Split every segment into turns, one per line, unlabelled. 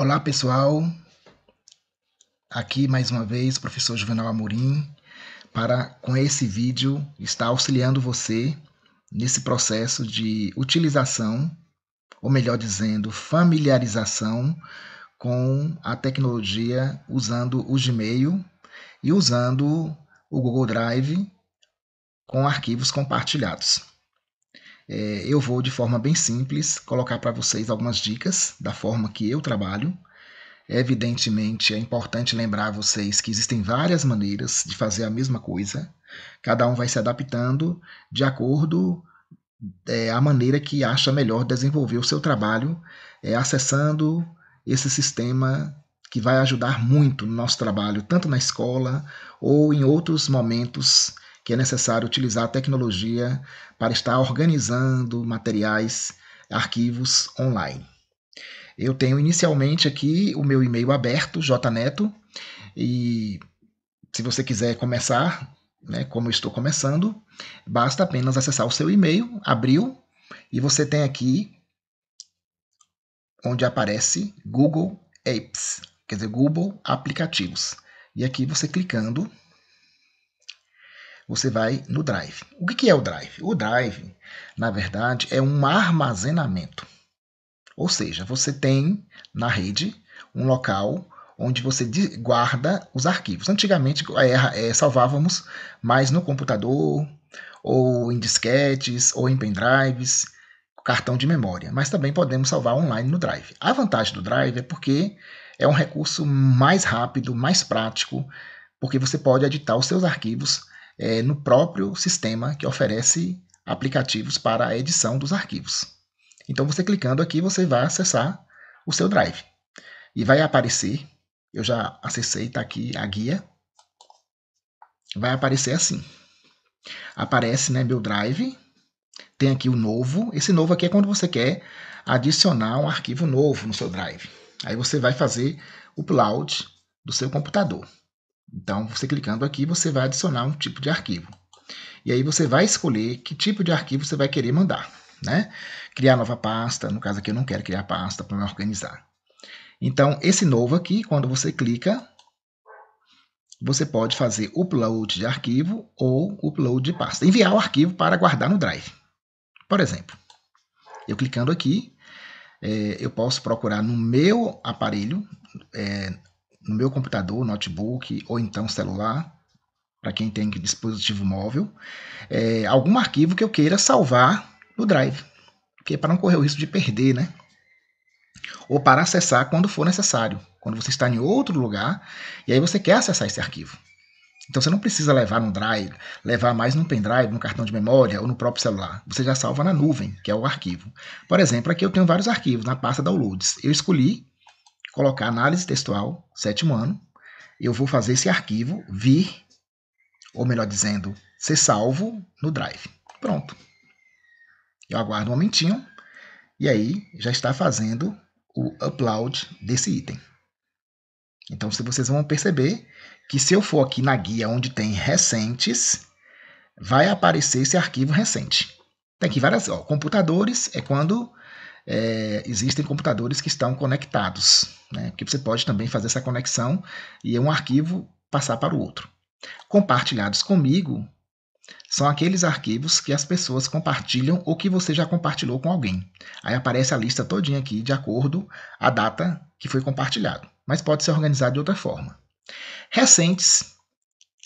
Olá, pessoal. Aqui mais uma vez, professor Juvenal Amorim, para com esse vídeo estar auxiliando você nesse processo de utilização, ou melhor dizendo, familiarização com a tecnologia usando o Gmail e usando o Google Drive com arquivos compartilhados é, eu vou de forma bem simples colocar para vocês algumas dicas da forma que eu trabalho. Evidentemente, é importante lembrar a vocês que existem várias maneiras de fazer a mesma coisa. Cada um vai se adaptando de acordo é, a maneira que acha melhor desenvolver o seu trabalho, é, acessando esse sistema que vai ajudar muito no nosso trabalho, tanto na escola ou em outros momentos que é necessário utilizar a tecnologia para estar organizando materiais, arquivos online. Eu tenho inicialmente aqui o meu e-mail aberto, jneto, e se você quiser começar, né, como eu estou começando, basta apenas acessar o seu e-mail, abriu, e você tem aqui onde aparece Google Apps, quer dizer, Google Aplicativos. E aqui você clicando, você vai no Drive. O que é o Drive? O Drive, na verdade, é um armazenamento. Ou seja, você tem na rede um local onde você guarda os arquivos. Antigamente é, é, é, salvávamos mais no computador, ou em disquetes, ou em pendrives, cartão de memória, mas também podemos salvar online no Drive. A vantagem do Drive é porque é um recurso mais rápido, mais prático, porque você pode editar os seus arquivos é, no próprio sistema que oferece aplicativos para a edição dos arquivos. Então, você clicando aqui, você vai acessar o seu Drive. E vai aparecer, eu já acessei, está aqui a guia. Vai aparecer assim. Aparece né, meu Drive, tem aqui o novo. Esse novo aqui é quando você quer adicionar um arquivo novo no seu Drive. Aí você vai fazer o upload do seu computador. Então, você clicando aqui, você vai adicionar um tipo de arquivo. E aí você vai escolher que tipo de arquivo você vai querer mandar. Né? Criar nova pasta, no caso aqui eu não quero criar pasta para me organizar. Então, esse novo aqui, quando você clica, você pode fazer upload de arquivo ou upload de pasta. Enviar o arquivo para guardar no Drive. Por exemplo, eu clicando aqui, é, eu posso procurar no meu aparelho é, no meu computador, notebook ou então celular, para quem tem dispositivo móvel, é, algum arquivo que eu queira salvar no Drive, que é para não correr o risco de perder, né? Ou para acessar quando for necessário, quando você está em outro lugar e aí você quer acessar esse arquivo. Então você não precisa levar no drive, levar mais no pendrive, no cartão de memória ou no próprio celular. Você já salva na nuvem, que é o arquivo. Por exemplo, aqui eu tenho vários arquivos na pasta downloads. Eu escolhi colocar análise textual, sétimo ano, eu vou fazer esse arquivo vir, ou melhor dizendo, ser salvo no Drive. Pronto. Eu aguardo um momentinho e aí já está fazendo o upload desse item. Então, se vocês vão perceber que se eu for aqui na guia onde tem recentes, vai aparecer esse arquivo recente. Tem aqui várias, ó, computadores é quando é, existem computadores que estão conectados, né? porque você pode também fazer essa conexão e um arquivo passar para o outro. Compartilhados comigo são aqueles arquivos que as pessoas compartilham ou que você já compartilhou com alguém. Aí aparece a lista todinha aqui de acordo a data que foi compartilhado, mas pode ser organizado de outra forma. Recentes,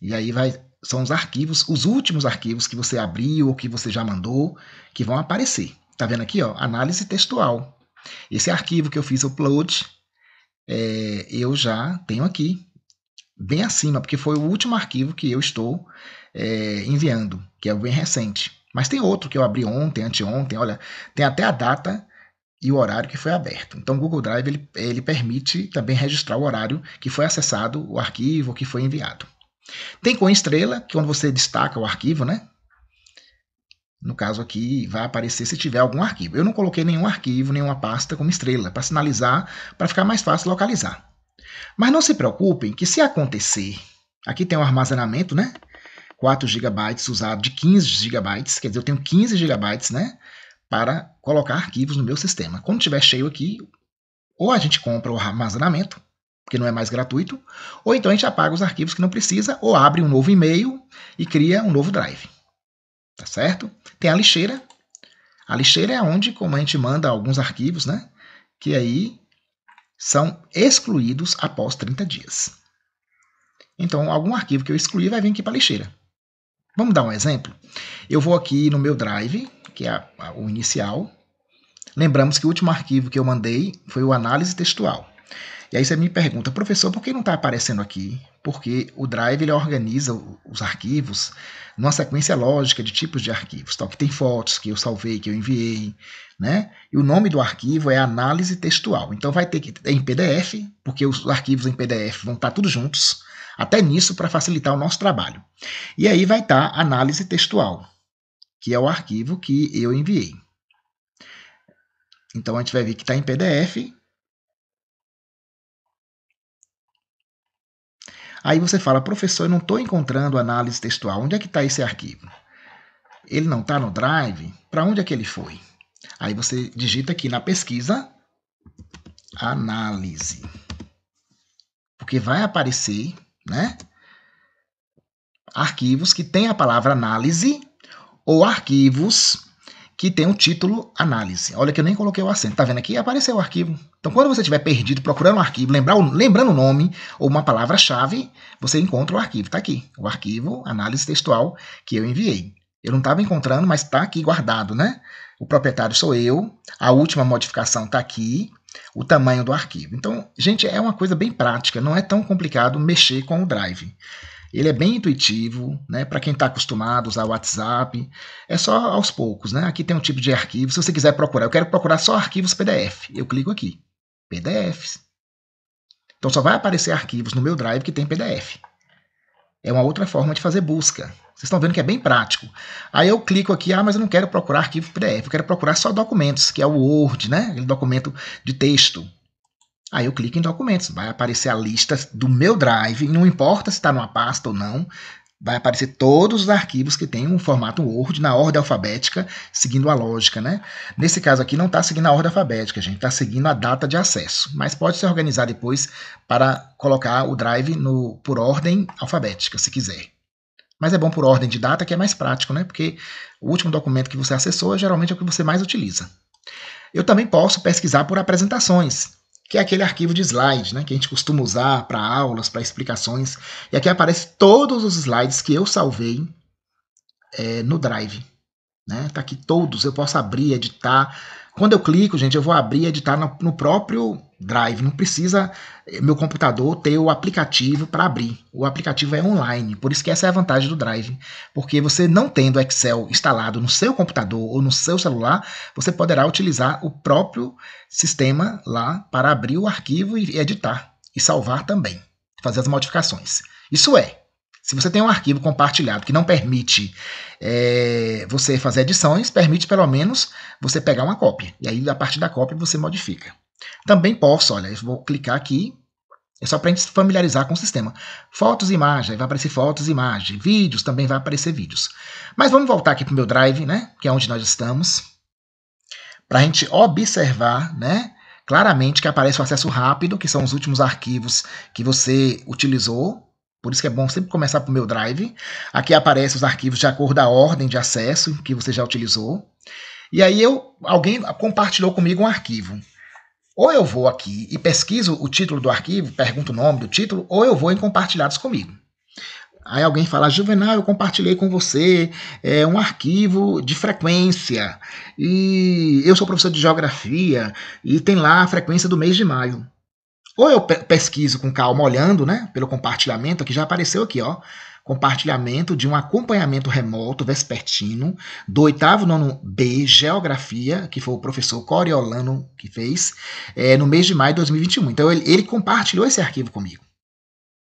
e aí vai, são os arquivos, os últimos arquivos que você abriu ou que você já mandou, que vão aparecer. Tá vendo aqui, ó, análise textual. Esse arquivo que eu fiz upload, é, eu já tenho aqui, bem acima, porque foi o último arquivo que eu estou é, enviando, que é bem recente. Mas tem outro que eu abri ontem, anteontem, olha, tem até a data e o horário que foi aberto. Então, o Google Drive ele, ele permite também registrar o horário que foi acessado o arquivo que foi enviado. Tem com estrela, que quando você destaca o arquivo, né? No caso aqui, vai aparecer se tiver algum arquivo. Eu não coloquei nenhum arquivo, nenhuma pasta como estrela, para sinalizar, para ficar mais fácil localizar. Mas não se preocupem que se acontecer, aqui tem um armazenamento, né? 4 GB usado de 15 GB, quer dizer, eu tenho 15 GB, né? Para colocar arquivos no meu sistema. Quando estiver cheio aqui, ou a gente compra o armazenamento, porque não é mais gratuito, ou então a gente apaga os arquivos que não precisa, ou abre um novo e-mail e cria um novo drive. Tá certo? Tem a lixeira. A lixeira é onde, como a gente manda alguns arquivos, né? Que aí são excluídos após 30 dias. Então, algum arquivo que eu excluí vai vir aqui para a lixeira. Vamos dar um exemplo? Eu vou aqui no meu drive, que é a, a, o inicial. Lembramos que o último arquivo que eu mandei foi o análise textual. E aí você me pergunta, professor, por que não está aparecendo aqui? Porque o Drive ele organiza os arquivos numa sequência lógica de tipos de arquivos. Então, que tem fotos que eu salvei, que eu enviei, né? E o nome do arquivo é análise textual. Então, vai ter que é em PDF, porque os arquivos em PDF vão estar tá tudo juntos, até nisso para facilitar o nosso trabalho. E aí vai estar tá análise textual, que é o arquivo que eu enviei. Então, a gente vai ver que está em PDF Aí você fala, professor, eu não estou encontrando análise textual. Onde é que está esse arquivo? Ele não está no Drive? Para onde é que ele foi? Aí você digita aqui na pesquisa análise. Porque vai aparecer, né? Arquivos que tem a palavra análise ou arquivos que tem o título análise. Olha que eu nem coloquei o acento. Tá vendo aqui? Apareceu o arquivo. Então, quando você estiver perdido procurando um arquivo, lembrar, lembrando o nome ou uma palavra-chave, você encontra o arquivo. Está aqui. O arquivo análise textual que eu enviei. Eu não estava encontrando, mas está aqui guardado, né? O proprietário sou eu. A última modificação está aqui. O tamanho do arquivo. Então, gente, é uma coisa bem prática. Não é tão complicado mexer com o Drive. Ele é bem intuitivo, né? Para quem está acostumado a usar o WhatsApp, é só aos poucos, né? Aqui tem um tipo de arquivo. Se você quiser procurar, eu quero procurar só arquivos PDF. Eu clico aqui, PDFs. Então só vai aparecer arquivos no meu Drive que tem PDF. É uma outra forma de fazer busca. Vocês estão vendo que é bem prático. Aí eu clico aqui, ah, mas eu não quero procurar arquivo PDF, eu quero procurar só documentos, que é o Word, né? Aquele documento de texto. Aí eu clico em documentos, vai aparecer a lista do meu drive, não importa se está numa pasta ou não, vai aparecer todos os arquivos que tem um formato Word na ordem alfabética, seguindo a lógica, né? Nesse caso aqui não está seguindo a ordem alfabética, gente, está seguindo a data de acesso, mas pode se organizar depois para colocar o drive no, por ordem alfabética, se quiser. Mas é bom por ordem de data, que é mais prático, né? Porque o último documento que você acessou geralmente é o que você mais utiliza. Eu também posso pesquisar por apresentações que é aquele arquivo de slide, né, que a gente costuma usar para aulas, para explicações. E aqui aparece todos os slides que eu salvei é, no Drive. Né? Tá aqui todos, eu posso abrir, editar, quando eu clico, gente, eu vou abrir e editar no, no próprio Drive. Não precisa eh, meu computador ter o aplicativo para abrir. O aplicativo é online, por isso que essa é a vantagem do Drive. Porque você não tendo Excel instalado no seu computador ou no seu celular, você poderá utilizar o próprio sistema lá para abrir o arquivo e editar e salvar também, fazer as modificações. Isso é, se você tem um arquivo compartilhado que não permite é, você fazer edições, permite pelo menos você pegar uma cópia. E aí, a partir da cópia, você modifica. Também posso, olha, eu vou clicar aqui. É só para a gente se familiarizar com o sistema. Fotos e imagem, vai aparecer fotos e imagem. Vídeos, também vai aparecer vídeos. Mas vamos voltar aqui para o meu drive, né? Que é onde nós estamos. Para a gente observar, né? claramente que aparece o acesso rápido, que são os últimos arquivos que você utilizou, por isso que é bom sempre começar pelo meu drive. Aqui aparecem os arquivos de acordo à ordem de acesso que você já utilizou. E aí eu, alguém compartilhou comigo um arquivo. Ou eu vou aqui e pesquiso o título do arquivo, pergunto o nome do título, ou eu vou em compartilhados comigo. Aí alguém fala, Juvenal, eu compartilhei com você é, um arquivo de frequência. E eu sou professor de geografia e tem lá a frequência do mês de maio. Ou eu pesquiso com calma olhando, né? Pelo compartilhamento, que já apareceu aqui, ó. Compartilhamento de um acompanhamento remoto vespertino do oitavo nono B, Geografia, que foi o professor Coriolano que fez, é, no mês de maio de 2021. Então, ele, ele compartilhou esse arquivo comigo.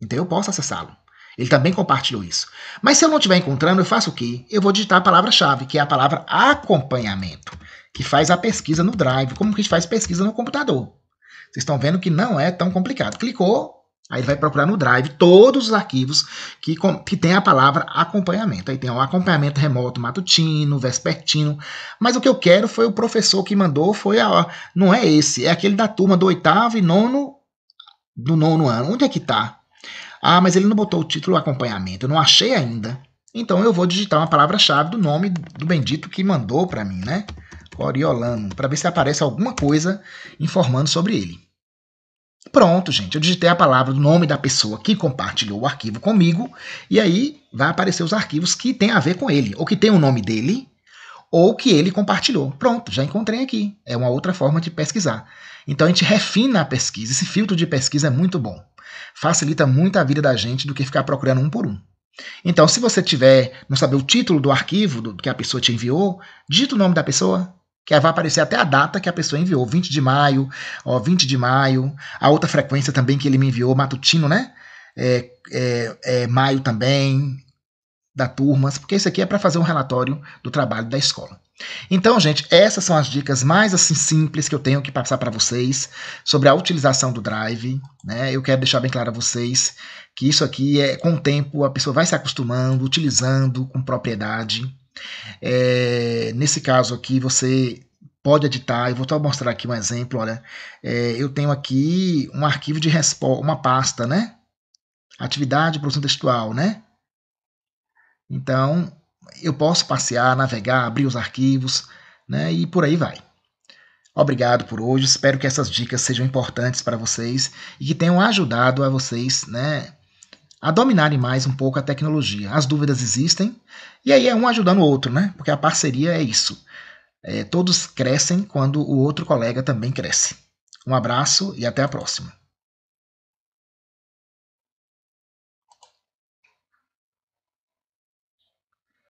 Então, eu posso acessá-lo. Ele também compartilhou isso. Mas se eu não estiver encontrando, eu faço o quê? Eu vou digitar a palavra-chave, que é a palavra acompanhamento, que faz a pesquisa no Drive, como que a gente faz pesquisa no computador. Vocês estão vendo que não é tão complicado. Clicou, aí ele vai procurar no Drive todos os arquivos que, que tem a palavra acompanhamento. Aí tem o acompanhamento remoto matutino, vespertino. Mas o que eu quero foi o professor que mandou, foi a. Não é esse, é aquele da turma do oitavo e nono. Do nono ano. Onde é que tá? Ah, mas ele não botou o título acompanhamento, eu não achei ainda. Então eu vou digitar uma palavra-chave do nome do bendito que mandou para mim, né? Coriolanum, para ver se aparece alguma coisa informando sobre ele. Pronto, gente, eu digitei a palavra, o nome da pessoa que compartilhou o arquivo comigo, e aí vai aparecer os arquivos que tem a ver com ele, ou que tem o nome dele, ou que ele compartilhou. Pronto, já encontrei aqui. É uma outra forma de pesquisar. Então a gente refina a pesquisa. Esse filtro de pesquisa é muito bom. Facilita muito a vida da gente do que ficar procurando um por um. Então, se você tiver, não saber o título do arquivo do, que a pessoa te enviou, digita o nome da pessoa, que vai aparecer até a data que a pessoa enviou, 20 de maio, ó, 20 de maio, a outra frequência também que ele me enviou, matutino, né? É, é, é maio também, da turmas, porque isso aqui é para fazer um relatório do trabalho da escola. Então, gente, essas são as dicas mais assim simples que eu tenho que passar para vocês sobre a utilização do Drive. Né? Eu quero deixar bem claro a vocês que isso aqui é com o tempo a pessoa vai se acostumando, utilizando com propriedade. É, nesse caso aqui, você pode editar. Eu vou só mostrar aqui um exemplo. Olha, é, eu tenho aqui um arquivo de resposta, uma pasta, né? Atividade produção textual, né? Então, eu posso passear, navegar, abrir os arquivos, né? E por aí vai. Obrigado por hoje. Espero que essas dicas sejam importantes para vocês e que tenham ajudado a vocês, né? a dominarem mais um pouco a tecnologia. As dúvidas existem, e aí é um ajudando o outro, né? Porque a parceria é isso. É, todos crescem quando o outro colega também cresce. Um abraço e até a próxima.